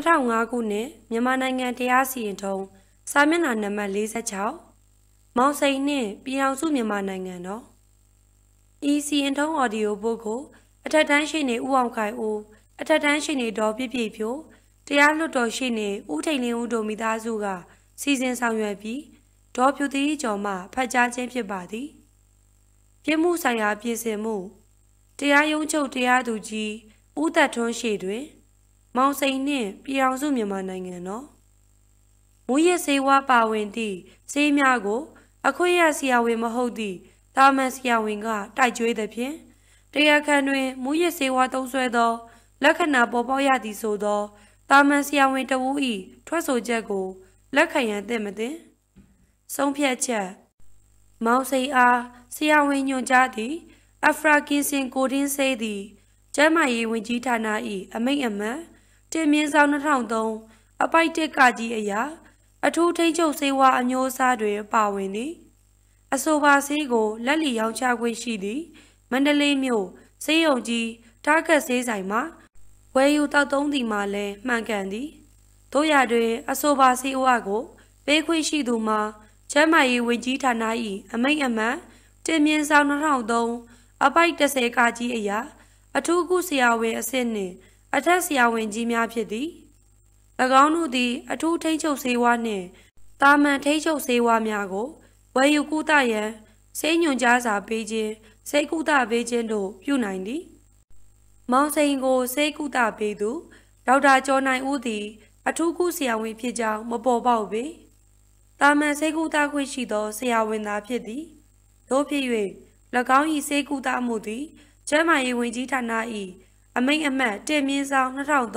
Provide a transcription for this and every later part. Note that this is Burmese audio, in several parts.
2005ခုနှစ်မြန်မာနိုင်ငံတရားစီရင်ထုံးစာမျက်နှာနံပါတ်46မောင်စိန်နှင့်ပြည်အောင်စုမြန်မာနိုင်ငံတော် EC ရင်ထုံး audio book ကိုအထက်တန်းရှိနေဦးအောင်ခိုင်ဦးအထက်တန်းရှိနေဒေါ်ပြပြဖြိုတရားလွတ်တော်ရှိနေဦးထိန်လင်းဦးတို့မိသားစုက စီစဉ်ဆောင်ရွက်ပြီးဒေါ်ဖြူသီးကျော်မှဖတ်ကြားခြင်းဖြစ်ပါသည်ပြမှုဆိုင်ရာပြင်ဆင်မှုတရားရုံးချုပ်တရားသူကြီးဦးသက်ထွန်းရှိတွင်မောင်စိန်နှင့် ပြည်အောင်စုမြန်မာနိုင်ငံတော်မူရစေဝါပါဝင်သည့်စေးများကို အခွင့်ရဆရာဝန်မဟုတ်သည့်တာမန်ဆရာဝန်က တိုက်ကြွေးသည်ဖြင့်တရားခံတွင်မူရစေဝါသုံးဆွဲသောလက္ခဏာပေါ်ပေါက်ရသည်ဆိုသောတာမန်ဆရာဝန်တဝူ၏ထွက်ဆိုချက်ကိုလက်ခံရန်သင့်မသင့်ဆုံးဖြတ်ချက်မောင်စိန်အားဆရာဝန်ညွှန်ကြားသည့်အဖရာကင်စင်ကိုဒင်းစေးသည့်ကျန်းမာရေးဝန်ကြီးဌာန၏အမိန့်အမှန်တင်မြင့်ဆောင်2003အပိုက်တစ်ကကြီးအရာ အထူးထိန်းချုပ်စေဝါအမျိုးအစားတွေပါဝင်သည်အဆိုပါဆေးကို လက်လီရောင်းချခွင့်ရှိသည်မန္တလေးမြို့ဆေးရုံကြီးတာကတ်ဆေးဆိုင်မှာဝယ်ယူတောက်သုံးသည်မှာလည်းမှန်ကန်သည်တို့ရတွင်အဆိုပါဆေးဝါကို ပေးခွင့်ရှိသူမှာချမ်းမာရေးဝန်ကြီးဌာန၏အမိန့်အမှန်တင်မြင့်ဆောင်2003အပိုက်30ကကြီးအရာ အထူးကုဆရာဝန်အဆင့်နှင့်အထက်ဆရာဝန်ကြီးများဖြစ်သည်၎င်းတို့သည်အထူးထိန်းချုပ်ဆေးဝါးနှင့်တာမန်ထိန်းချုပ်ဆေးဝါးများကိုဝယ်ယူကူးသရန်စိတ်ညွန်ကြားစာပေးခြင်းစိတ်ကူးသပေးခြင်းတို့ပြုနိုင်သည် မောင်စိန်ကိုစိတ်ကူးသပေးသူဒေါက်တာကျော်နိုင်ဦးသည် အထူးကူးဆရာဝန်ဖြစ်ကြောင်းမပေါ်ပေါက်ပေတာမန်စိတ်ကူးသခွင့်ရှိသောဆရာဝန်သာဖြစ်သည်တို့ဖြစ်၍၎င်း၏စိတ်ကူးသမှုသည်ကျန်းမာရေးဝန်ကြီးဌာန၏အမိတ်အမှတ်တင်မြင့်ဆောင်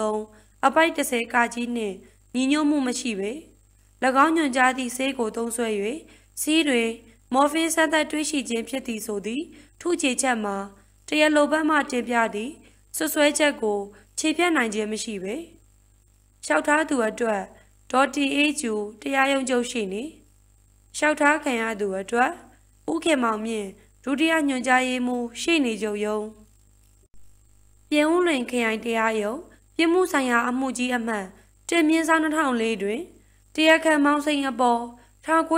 2003အပိုက်30ကကြီးနှင့်ညီညွတ်မှုမရှိပေ၎င်းညွန်ကြားသည့်ဆေးကိုသုံးစွဲ၍စီးတွင် မော်ဖင်းစမ်းသပ်တွေးရှိခြင်းဖြစ်သည်ဆိုသည့်ထုချေချက်မှာတရလိုဘက်မှတင်ပြသည့်ဆွဆွဲချက်ကို ခြေဖြတ်နိုင်ခြင်းမရှိပေလျှောက်ထားသူအတွက်ဒေါ်တီအေဂျူတရားရုံးချုပ်ရှိနေလျှောက်ထားခံရသူအတွက်ဥခင်မောင်မြင့်ဒုတိယညွန်ကြားရေးမှူးရှိနေကြုံယုံပြင်ဦးလွင်ခရိုင်တရားရုံးပြည်မှုဆိုင်ရာအမှုကြီးအမှတ်တင်မြင့်ဆောင်2004တွင်တရားခံမောင်းစိန်အပေါ်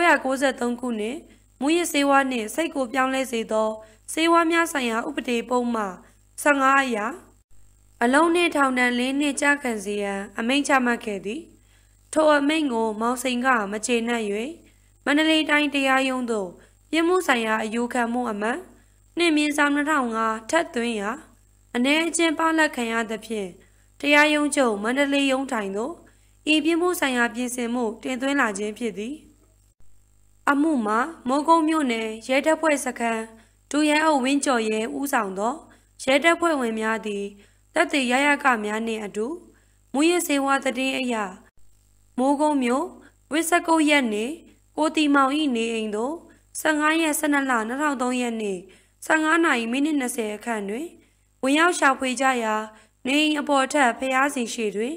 1993ခုနှစ်မူရစေဝါနှင့် စိတ်ကိုပြောင်းလဲစေသော စေဝါများဆိုင်ရာဥပဒေပုံမှ15အရာအလုံးနှင့်ထောင်ဒဏ်၄နှစ်ကြာခံစီရန်အမိန့်ချမှတ်ခဲ့သည်ထိုအမိန့်ကိုမောင်စိန်ကမချေနှံ့၍မန္တလေးတိုင်းတရားရုံးသို့ပြမှုဆိုင်ရာအယူခံမှုအမှန်နှင့်မြင်းဆောင်2005ထပ်သွင်းရာအနေအချင်းပါလက်ခံရသဖြင့်တရားရုံးချုပ်မန္တလေးရုံးထိုင်သို့ဤပြင်းမှုဆိုင်ရာပြင်ဆင်မှုတင်သွင်းလာခြင်းဖြစ်သည်အမှုမှာမိုးကုံမြို့နယ်ရဲတပ်ဖွဲ့စခန်းဒူရဲအုပ်ဝင်းကျော်ရဲဦးဆောင်သောရဲတပ်ဖွဲ့ဝင်များသည်တပ်သေးရရကများနှင့်အတူမူရစေဝါတည်အရာ မိုးကုံမြို့ဝစ်စကုတ်ရက်နေကိုတီမောင်ဤနေအိမ်သို့15ရက်12လ2003ရက်နေ့15နာရီမိနစ်20အခန့်တွင်ဝင်ရောက်ရှာဖွေကြရာ နေအိမ်အပေါ်ထက်ဖျားစီရှိတွင်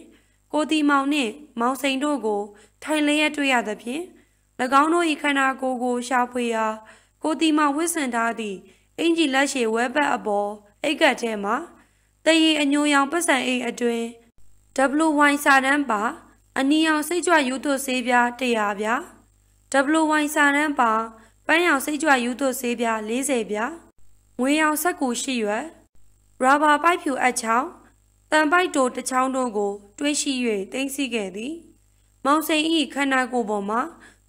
ကိုတီမောင်နှင့် မောင်စိန်တို့ကို ထိုင်လျက်တွေ့ရသဖြင့်၎င်းတို့၏ခန္ဓာကိုယ်ကို ရှာဖွေရာ ကိုတီမောင်ဝှစ်ဆင်ထားသည့်အင်ဂျီလက်ရှိဝဲဘက်အပေါ်အိတ်ကတ်ထဲမှာတရေအညိုရောင်ပတ်စံအိမ်အတွင် WY စာတန်းပါအနီရောင်စိတ်ကြွယူသွဆေးပြား100ပြား WY စာတန်းပါပန်းရောင်စိတ်ကြွယူသွဆေးပြား40ပြားငွေရောင်ဆက်ကူရှိရွယ်ရာဘာပိုက်ဖြူအပ်ချောင်းတန်ပိုက်တိုတစ်ချောင်းတို့ကို တွေးရှိ၍တင်စီခဲ့သည်မောင်စိန်ဤခန္ဓာကိုယ်ပေါ်မှာ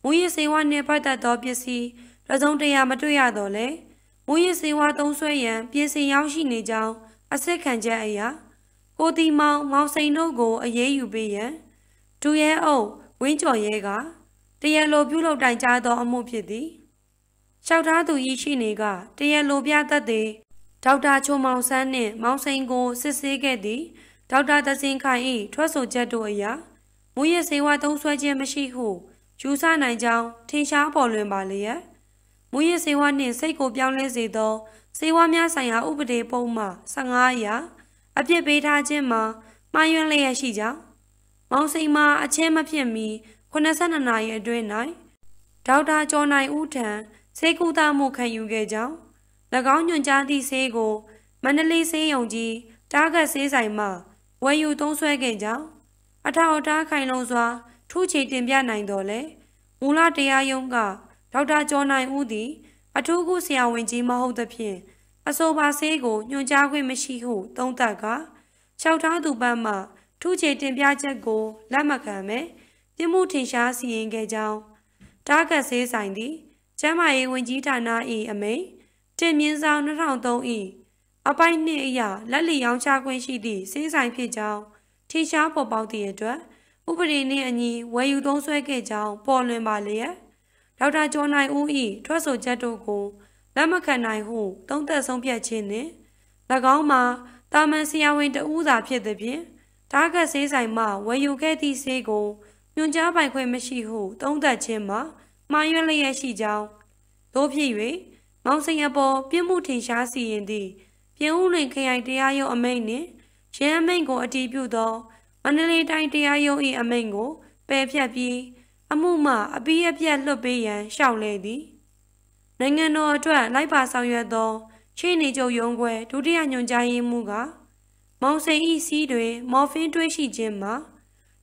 မူရစေဝါနှင့်ပတ်သက်သောပစ္စည်းတစ်စုံတရာမတွေ့ရတော့လဲမူရစေဝါသုံးဆွဲရန် ပြင်ဆင်ရောက်ရှိနေကြောင်းအစစ်ခံချက်အရာ ကိုတီမောင်မောင်စိန်တို့ကိုအရေးယူပေးရန်ဒူရဲအုပ်ဝင်းကျော်ရဲကတရံလိုပြုလုပ်တိုင်ကြားသောအမှုဖြစ်သည်လျှောက်ထားသူဤရှိနေက တရံလိုပြတတ်သည်ဒေါက်တာချုံမောင်ဆန်းနှင့်မောင်စိန်ကိုစစ်ဆေးခဲ့သည့်ဒေါက်တာသစင်ခိုင်၏ထွက်ဆိုချက်တို့အရမူရစေဝါသုံးဆွဲခြင်းမရှိဟုယူဆနိုင်ကြောင်းထင်ရှားပေါ်လွင်ပါလျက်မူရစေဝါနှင့်စိတ်ကိုပြောင်းလဲစေသောစေဝါများဆိုင်ရာဥပဒေပုံမှ15အရာအပြစ်ပေးထားခြင်းမှာမှားယွင်းလျက်ရှိကြောင်းမောင်စိန်မှာအချင်းမဖြစ်မီ82နာရီအတွင်း၌ဒေါက်တာကျော်နိုင်ဦးထံစေကူတာမှုခံယူခဲ့ကြောင်း၎င်းညွှန်ကြားသည့်ဆေးကို မန္တလေးဆေးရုံကြီးတာဂတ်ဆေးဆိုင်မှဝယ်ယူသုံးစွဲခဲ့ကြောင်းအထောက်အထားခိုင်လုံစွာထူးချေတင်ပြနိုင်တော်လဲမူလတရားရုံးကဒေါက်တာကျော်နိုင်ဦးသည် အထူးကုဆရာဝန်ကြီးမဟုတ်သဖြင့်အဆိုပါဆေးကိုညွှန်ကြားခွင့်မရှိဟုသုံးသပ်ကလျှောက်ထားသူပတ်မှထူးချေတင်ပြချက်ကိုလက်မခံပဲပြမှုထင်ရှားစီရင်ခဲ့ကြောင်းတာဂတ်ဆေးဆိုင်သည် ကျမ်းမာရေးဝန်ကြီးဌာန၏အမိန့်တင်မြင့်ဆောင်2003ဤအပိုင်းနှင့်အရာလက်လီရောင်းချခွင့်ရှိသည့်စေဆိုင်ဖြစ်ကြောင်းထင်ရှားပေါ်ပေါက်သည့်အတွက်ဥပဒေနှင့်အညီဝယ်ယူသုံးစွဲခဲ့ကြောင်းပေါ်လွင်ပါလျက်ဒေါက်တာကျော်နိုင်ဦး၏ထွက်ဆိုချက်တို့ကိုလက်မခံနိုင်ဟုသုံးသက်ဆုံးဖြတ်ခြင်းနှင့်၎င်းမှာတာမန်ဆရာဝန်တဦးသာဖြစ်သည်ဖြင့်တာဂတ်ဆေးဆိုင်မှဝယ်ယူခဲ့သည့်ဆေးကိုညွှန်ကြားပိုင်ခွင့်မရှိဟုသုံးသက်ခြင်းမှာမှားယွင်းလျက်ရှိကြောင်းသို့ဖြစ်၍မောင်စင်အပေါ်ပြစ်မှုထင်ရှားစီရင်သည့်ပြင်ဦးလွင်ခရိုင်တရားရုံးအမိန့်နှင့်ရန်အမိန့်ကို အတည်ပြုသောမန္တလေးတိုင်းတရားရုံး၏အမိန့်ကိုပယ်ဖျက်ပြီး အမှုမှ အပိအပြတ်လွတ်ပေးရန်ရှောက်လဲသည်နိုင်ငံတော်အတွက်လိုက်ပါဆောင်ရွက်သောချိနေကျုပ်ရုံးခွဲဒုတိယညွှန်ကြားရေးမှူးကမောင်စိန်ဤစီးတွင် မော်ဖင်းတွေးရှိခြင်းမှာ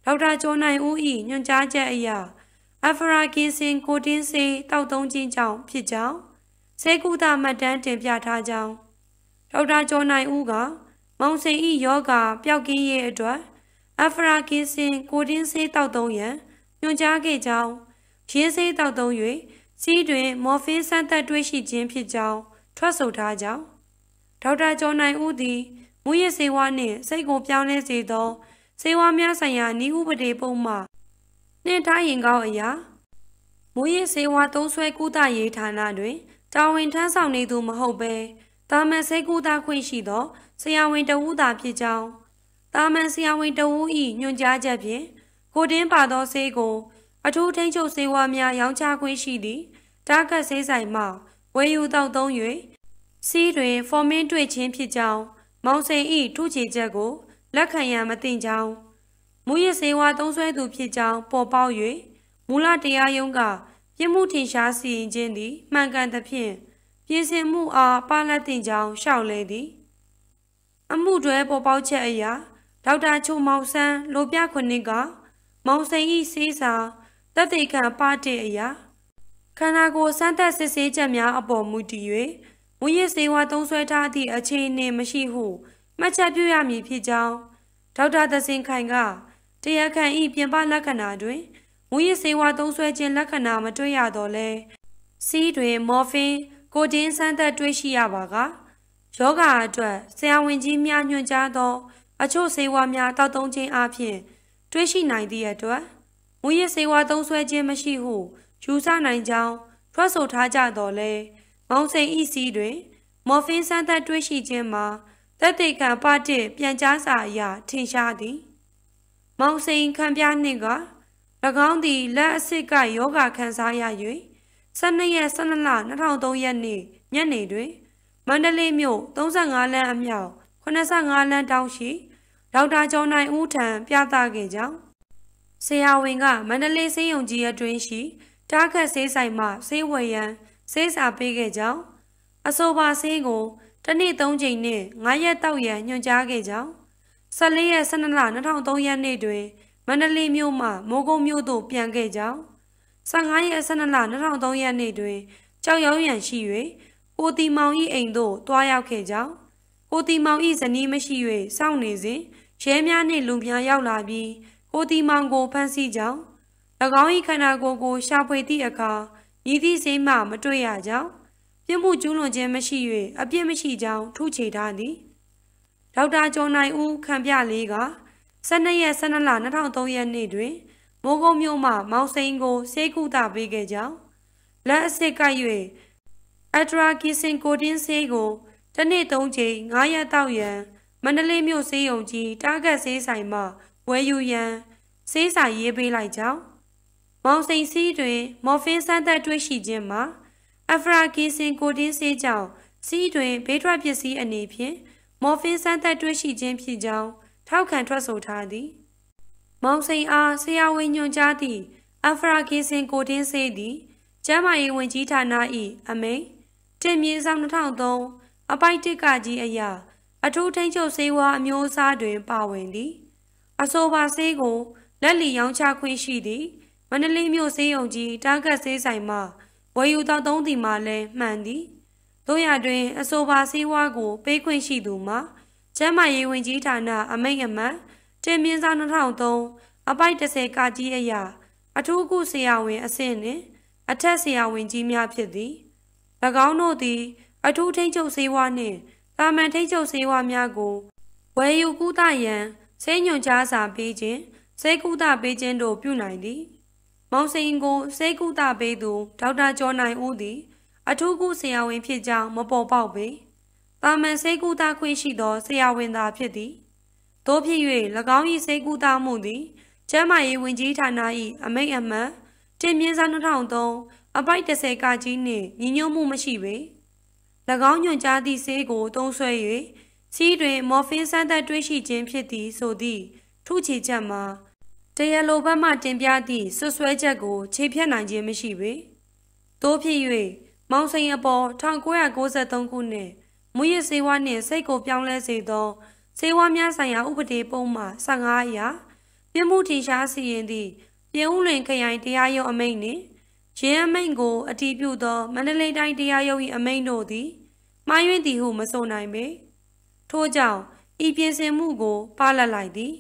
ဒေါက်တာကျော်နိုင်ဦး၏ညွှန်ကြားချက်အရအဖရာကင်စင်ကိုတင်းစေတောက်သုံးခြင်းကြောင့်ဖြစ်ကြောင်းဆေးကုသမှတ်တမ်းတင်ပြထားကြောင်းဒေါက်တာကျော်နိုင်ဦးကမောင်စိန်ဤယောဂပျောက်ကင်းရေးအတွက်အဖရာကင်းစင်ကိုတင်းဆေးတောက်သုံးရန်ညွှန်ကြားခဲ့ကြောင်းရင်းဆေးတောက်သုံး၍စီးတွင်မော်ဖင်းစမ်းသပ်တွေ့ရှိခြင်းဖြစ်ကြောင်း ထွက်ဆိုထားကြောင်းဒေါက်တာကျော်နိုင်ဦးသည်မူရစေဝါနှင့် စိတ်ကိုပြောင်းလဲစေသောစေဝါများဆိုင်ရာဤဥပဒေပုံမှနှင့်ထားရင်ကောင်းအရာမူရစေဝါသုံးဆွဲကုသရေးဌာနတွင်တာဝန်ထမ်းဆောင်နေသူမဟုတ်ဘဲတာမန်ဆေးကူတာခွင့်ရှိသောဆရာဝန်တဦးသာဖြစ်ကြောင်းတာမန်ဆရာဝန်တဦး၏ညွှန်ကြားချက်ဖြင့်ကိုတင်းပါသောဆေးကိုအထူးထိန်းချုပ်ဆေးဝါးများရောင်းချခွင့်ရှိသည့်တာကတ်ဆေးဆိုင်မှဝယ်ယူတော့သုံး၍စီးတွင်ဖော်မင်းတွေ့ချင်းဖြစ်ကြောင်းမောင်စိန်၏ထူးချေချက်ကိုလက်ခံရန်မသင့်ကြောင်းမူရစေဝါသုံးဆွဲသူဖြစ်ကြောင်းပေါ်ပေါက်၍မူလတရားရုံးကပြစ်မှုထင်ရှားစီရင်ခြင်းသည်မှန်ကန်သဖြင့်ပြင်ဆင်မှုအားပါလက်တင်ကြောင်းရှောက်လဲသည်အမှုတွဲပေါ်ပေါက်ချက်အရာဒေါက်တာချိုမောင်ဆန်းလိုပြခွနစ်ကမောင်စိန်ဤစေးစာတက်တေခံပါတဲ့အရာခန္ဓာကိုယ်စမ်းသပ်စစ်ဆေးချက်များအပေါ်မူတည်၍မူရစ်စေဝါသုံးဆွဲထားသည့်အခြေအနေမရှိဟုမှတ်ချက်ပြုရမည်ဖြစ်ကြောင်းဒေါက်တာသစင်ခိုင်ကတရားခံဤပြင်ပလက္ခဏာတွင်မူရစ်ဆေးဝါးသုံးစွဲခြင်းလက္ခဏာမတွေ့ရတော့လဲစီးတွင်မော်ဖင်းကိုတင်းစမ်းသက်တွေ့ရှိရပါကယောဂအတွက်ဆရာဝန်ကြီးများညွှန်ကြားသော အချို့ဆေးဝါးများတောက်သုံးခြင်းအပြင် တွေ့ရှိနိုင်သည့်အတွက်မူရစ်ဆေးဝါးသုံးစွဲခြင်းမရှိဟုယူဆနိုင်ကြောင်း ထွက်ဆိုထားကြတော့လဲမောင်စိန်ဤစီးတွင် မော်ဖင်းစမ်းသက်တွေ့ရှိခြင်းမှာသက်သေခံပတစ်ပြန်ကြားစာအရထင်ရှားသည်မောင်စိန်ခံပြနှင့်က၎င်းသည်လက်အစစ်ကယောဂခံစားရ၍12ရက်12လ2003ရက်နေ့ညနေတွင်မန္တလေးမြို့35လမ်းအမြောက်85လမ်းတောင်ရှိဒေါက်တာကျော်နိုင်ဦးထံပြသခဲ့ကြောင်းဆရာဝန်က မန္တလေးစေယုံကြီးအတွင်းရှိတားခတ်ဆေးဆိုင်မှဆေးဝယ်ရန်ဆေးစာပေးခဲ့ကြောင်းအဆိုပါဆေးကိုတစ်နေ့3ချိန်နှင့်9ရက်တောက်ရန်ညွှန်ကြားခဲ့ကြောင်း14ရက်12လ2003ရက်နေ့တွင်မန္တလေးမြို့မှမိုးကုတ်မြို့သို့ပြန်ခဲ့ကြောင်း15ရက်12လ2003ရက်နေ့တွင်ကြောက်ရောင်းရန်ရှိ၍ကိုတီမောင်၏အိမ်သို့တွားရောက်ခဲ့ကြောင်းကိုတီမောင်၏ဇနီးမရှိ၍စောင့်နေစဉ်ရဲများနှင့်လူများရောက်လာပြီးကိုတီမောင်ကိုဖမ်းဆီးကြောင်း၎င်း၏ခန္ဓာကိုယ်ကို ရှာဖွေသည့်အခါဤသည့်စိမ်းမှမတွေ့ရကြောင်းပြစ်မှုကျူးလွန်ခြင်းမရှိ၍အပြစ်မရှိကြောင်းထုချေထားသည်ဒေါက်တာကျော်နိုင်ဦးခံပြလေးက12ရက်12လ2003ရက်နေ့တွင်မိုးကုတ်မြို့မှ မောင်စိန်ကိုဆေးကုသပေးခဲ့ကြောင်းလက်အစစ်ကပ်၍အက်ဒရာကီစင်ကိုတင်းဆေးကိုတစ်နေ့3ချိန်9ရက်တောက်ရန်မန္တလေးမြို့ဆေးရုံကြီးတာဂတ်ဆေးဆိုင်မှဝယ်ယူရန်ဆေးဆိုင်ရေးပေးလိုက်ကြောင်းမောင်စိန်စီးတွင် မော်ဖင်းစမ်းသပ်တွေ့ရှိခြင်းမှာအဖရာကီစင်ကိုတင်းဆေးကြောင့်စီးတွင်ဘေးထွက်ပစ္စည်းအနေဖြင့်မော်ဖင်းစမ်းသပ်တွေ့ရှိခြင်းဖြစ်ကြောင်းထောက်ခံထွက်ဆိုထားသည်မောင်စိန်အားဆရာဝန်ညွှန်ကြားသည့်အဖရာကေစင်ကိုတင်းစေးသည်ကျမ်းမာရေးဝန်ကြီးဌာန၏အမိန့်တင်မြေဆောင်2003အပိုက်တစ်ကကြီးအရာအထူးထိန်ချုပ်စေဝါအမျိုးအစားတွင် ပါဝင်သည်အဆိုပါစေးကို လက်လီရောင်းချခွင့်ရှိသည်မန္တလေးမြို့စေးရုံကြီးတာဂတ်စေးဆိုင်မှဝယ်ယူသောသုံးသည်မှလည်းမှန်သည်တို့ရတွင် အဆိုပါစေးဝါကို ပေးခွင့်ရှိသူမှာကျမ်းမာရေးဝန်ကြီးဌာနအမိတ်အမှန်တင်ပြင်းဆောင်2003အပိုက်30ကကြီးအရာ အထူးကုဆရာဝန်အဆင့်နှင့်အထက်ဆရာဝန်ကြီးများဖြစ်သည်၎င်းတို့သည် အထူးထိန်းချုပ်ဆေးဝါးနှင့်တာမန်ထိန်းချုပ်ဆေးဝါးများကိုဝယ်ယူကူးသရန်ဆေးညွန်ကြားစာပေးခြင်းဆေးကုသပေးခြင်းတို့ပြုနိုင်သည် မောင်စိန်ကိုဆေးကုသပေးသူဒေါက်တာကျော်နိုင်ဦးသည်အထူးကုဆရာဝန်ဖြစ်ကြောင်းမပေါ်ပေါက်ပေ။တာမန်စိတ်ကူတာခွင့်ရှိသောဆရာဝန်သာဖြစ်သည်သို့ဖြစ်၍၎င်း၏စိတ်ကူတာမှုသည် ကျန်းမာရေးဝန်ကြီးဌာန၏အမိန့်အမှန်တင်မြင့်စာ2003အပိုက်30ကကြီးနှင့်ညီညွတ်မှုမရှိပေ၎င်းညွှန်ကြားသည့်ဆေးကိုသုံးစွဲ၍စီးတွင်မော်ဖင်းစမ်းသပ်တွေ့ရှိခြင်းဖြစ်သည်ဆိုသည့်ထူးခြေချက်မှာတရားလိုဘက်မှတင်ပြသည့်ဆွဆွဲချက်ကိုခြေဖြတ်နိုင်ခြင်းမရှိပေသို့ဖြစ်၍မောင်စိန်အပေါ်1993ခုနှစ်မူရစ်စေဝါနှင့်စိတ်ကိုပြောင်းလဲစေသောစေဝါများဆိုင်ရာဥပဒေပုံမှ15အရာပြမှုထင်ရှားစီရင်သည့်ပြည်ဦးလွင်ခရိုင်တရားရုံးအမိန့်နှင့်ဂျင်းအမိန့်ကိုအတည်ပြုသော မန္တလေးတိုင်းတရားရုံး၏အမိန့်တို့သည်မှားယွင်းသည်ဟုမဆိုနိုင်ပေထို့ကြောင့်ဤပြင်ဆင်မှုကိုပါလတ်လိုက်သည်